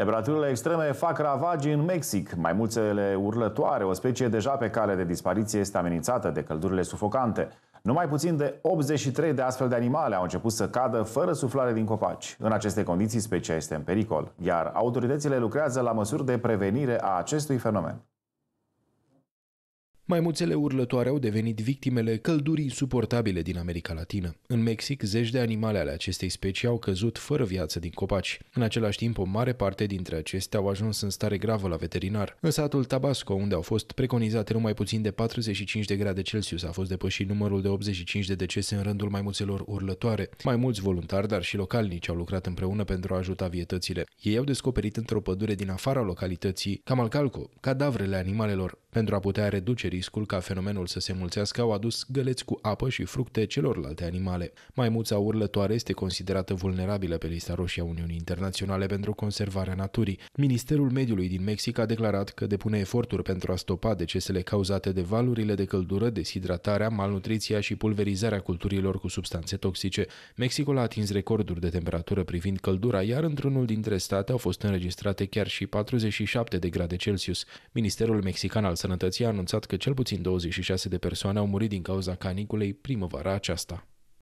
Temperaturile extreme fac ravagii în Mexic. Mai mulțele urlătoare, o specie deja pe cale de dispariție, este amenințată de căldurile sufocante. Numai puțin de 83 de astfel de animale au început să cadă fără suflare din copaci. În aceste condiții, specia este în pericol, iar autoritățile lucrează la măsuri de prevenire a acestui fenomen. Maimuțele urlătoare au devenit victimele căldurii insuportabile din America Latină. În Mexic, zeci de animale ale acestei specii au căzut fără viață din copaci. În același timp, o mare parte dintre acestea au ajuns în stare gravă la veterinar. În satul Tabasco, unde au fost preconizate numai puțin de 45 de grade Celsius, a fost depășit numărul de 85 de decese în rândul maimuțelor urlătoare. Mai mulți voluntari, dar și localnici au lucrat împreună pentru a ajuta vietățile. Ei au descoperit într-o pădure din afara localității Camalcalco cadavrele animalelor pentru a putea reduce riscul ca fenomenul să se mulțească, au adus găleți cu apă și fructe celorlalte animale. Maimuța urlătoare este considerată vulnerabilă pe lista roșie a Uniunii Internaționale pentru conservarea naturii. Ministerul Mediului din Mexic a declarat că depune eforturi pentru a stopa decesele cauzate de valurile de căldură, deshidratarea, malnutriția și pulverizarea culturilor cu substanțe toxice. Mexicul a atins recorduri de temperatură privind căldura, iar într-unul dintre state au fost înregistrate chiar și 47 de grade Celsius. Ministerul Mexican al Sănătății a anunțat că cel puțin 26 de persoane au murit din cauza caniculei primăvara aceasta.